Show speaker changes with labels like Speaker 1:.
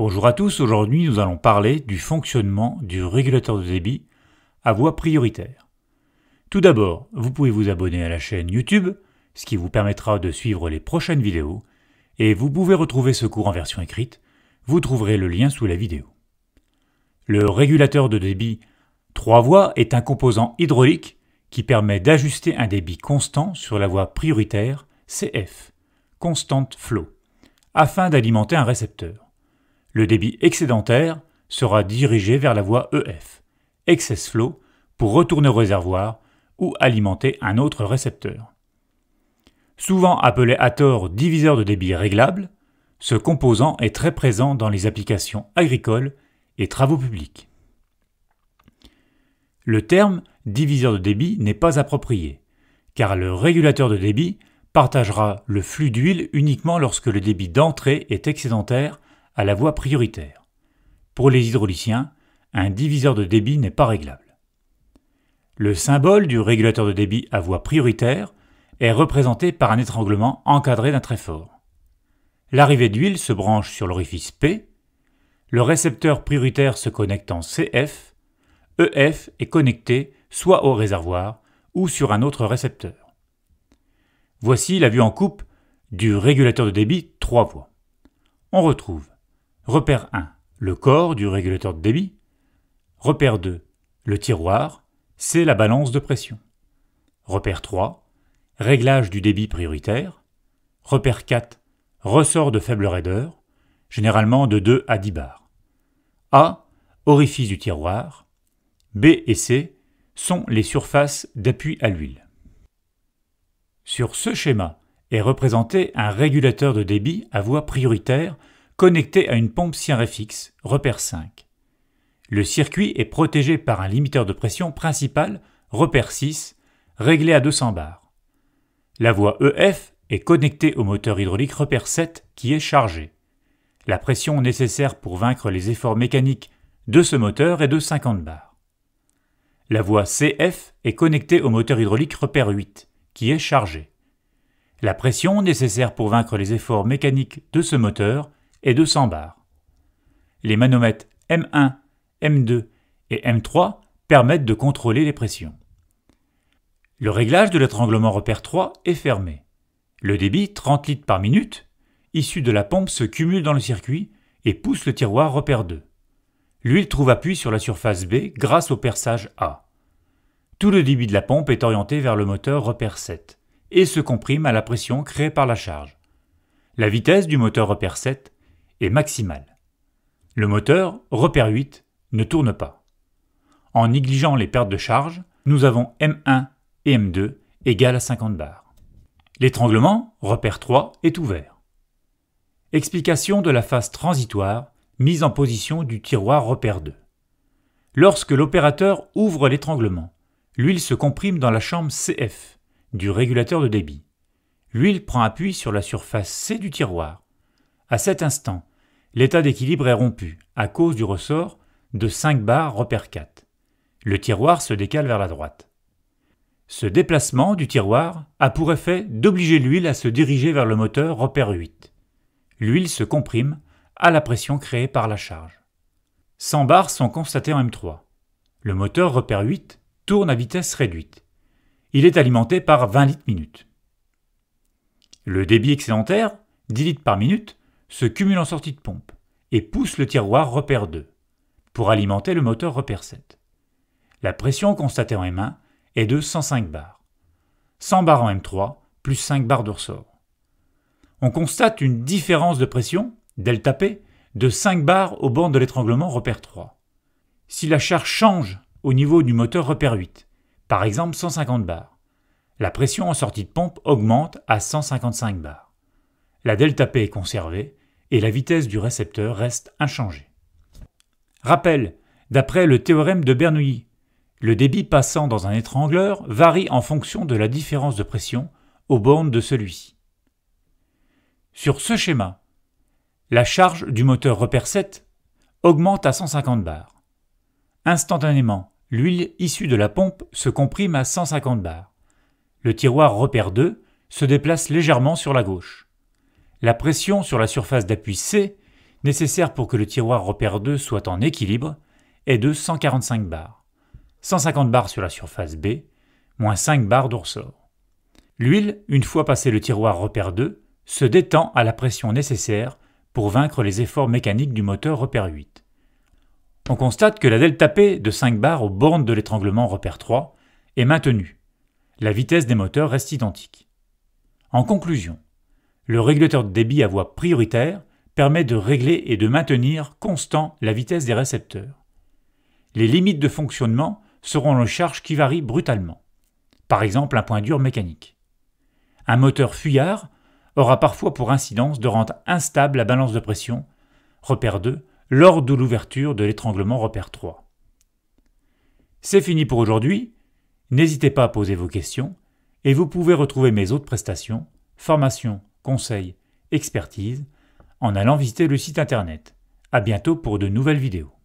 Speaker 1: Bonjour à tous, aujourd'hui nous allons parler du fonctionnement du régulateur de débit à voie prioritaire. Tout d'abord, vous pouvez vous abonner à la chaîne YouTube, ce qui vous permettra de suivre les prochaines vidéos, et vous pouvez retrouver ce cours en version écrite, vous trouverez le lien sous la vidéo. Le régulateur de débit 3 voies est un composant hydraulique qui permet d'ajuster un débit constant sur la voie prioritaire CF, constant flow, afin d'alimenter un récepteur. Le débit excédentaire sera dirigé vers la voie EF, excess flow, pour retourner au réservoir ou alimenter un autre récepteur. Souvent appelé à tort diviseur de débit réglable, ce composant est très présent dans les applications agricoles et travaux publics. Le terme diviseur de débit n'est pas approprié, car le régulateur de débit partagera le flux d'huile uniquement lorsque le débit d'entrée est excédentaire à la voie prioritaire. Pour les hydrauliciens, un diviseur de débit n'est pas réglable. Le symbole du régulateur de débit à voie prioritaire est représenté par un étranglement encadré d'un fort. L'arrivée d'huile se branche sur l'orifice P, le récepteur prioritaire se connecte en CF, EF est connecté soit au réservoir ou sur un autre récepteur. Voici la vue en coupe du régulateur de débit 3 voies. On retrouve Repère 1. Le corps du régulateur de débit. Repère 2. Le tiroir, c'est la balance de pression. Repère 3. Réglage du débit prioritaire. Repère 4. Ressort de faible raideur, généralement de 2 à 10 bars. A. Orifice du tiroir. B et C sont les surfaces d'appui à l'huile. Sur ce schéma est représenté un régulateur de débit à voie prioritaire connecté à une pompe CRFX, repère 5. Le circuit est protégé par un limiteur de pression principal, repère 6, réglé à 200 bars. La voie EF est connectée au moteur hydraulique repère 7 qui est chargé. La pression nécessaire pour vaincre les efforts mécaniques de ce moteur est de 50 bars. La voie CF est connectée au moteur hydraulique repère 8 qui est chargé. La pression nécessaire pour vaincre les efforts mécaniques de ce moteur et 200 bars. Les manomètres M1, M2 et M3 permettent de contrôler les pressions. Le réglage de l'étranglement repère 3 est fermé. Le débit 30 litres par minute issu de la pompe se cumule dans le circuit et pousse le tiroir repère 2. L'huile trouve appui sur la surface B grâce au perçage A. Tout le débit de la pompe est orienté vers le moteur repère 7 et se comprime à la pression créée par la charge. La vitesse du moteur repère 7 est maximale. Le moteur, repère 8, ne tourne pas. En négligeant les pertes de charge, nous avons M1 et M2 égales à 50 bars. L'étranglement, repère 3, est ouvert. Explication de la phase transitoire, mise en position du tiroir repère 2. Lorsque l'opérateur ouvre l'étranglement, l'huile se comprime dans la chambre CF du régulateur de débit. L'huile prend appui sur la surface C du tiroir. À cet instant, l'état d'équilibre est rompu à cause du ressort de 5 barres repère 4. Le tiroir se décale vers la droite. Ce déplacement du tiroir a pour effet d'obliger l'huile à se diriger vers le moteur repère 8. L'huile se comprime à la pression créée par la charge. 100 barres sont constatées en M3. Le moteur repère 8 tourne à vitesse réduite. Il est alimenté par 20 litres minutes. Le débit excédentaire, 10 litres par minute, se cumulent en sortie de pompe et pousse le tiroir repère 2 pour alimenter le moteur repère 7. La pression constatée en M1 est de 105 bars. 100 bars en M3 plus 5 bars de ressort. On constate une différence de pression, delta P, de 5 bars au bord de l'étranglement repère 3. Si la charge change au niveau du moteur repère 8, par exemple 150 bars, la pression en sortie de pompe augmente à 155 bars. La delta P est conservée et la vitesse du récepteur reste inchangée. Rappel, d'après le théorème de Bernoulli, le débit passant dans un étrangleur varie en fonction de la différence de pression aux bornes de celui-ci. Sur ce schéma, la charge du moteur repère 7 augmente à 150 bars. Instantanément, l'huile issue de la pompe se comprime à 150 bars. Le tiroir repère 2 se déplace légèrement sur la gauche. La pression sur la surface d'appui C, nécessaire pour que le tiroir repère 2 soit en équilibre, est de 145 bars. 150 bars sur la surface B, moins 5 bars de L'huile, une fois passé le tiroir repère 2, se détend à la pression nécessaire pour vaincre les efforts mécaniques du moteur repère 8. On constate que la delta P de 5 bars aux bornes de l'étranglement repère 3 est maintenue. La vitesse des moteurs reste identique. En conclusion, le régulateur de débit à voie prioritaire permet de régler et de maintenir constant la vitesse des récepteurs. Les limites de fonctionnement seront nos charges qui varient brutalement. Par exemple, un point dur mécanique. Un moteur fuyard aura parfois pour incidence de rendre instable la balance de pression, repère 2, lors de l'ouverture de l'étranglement repère 3. C'est fini pour aujourd'hui. N'hésitez pas à poser vos questions et vous pouvez retrouver mes autres prestations, formations conseils, expertise en allant visiter le site internet. À bientôt pour de nouvelles vidéos.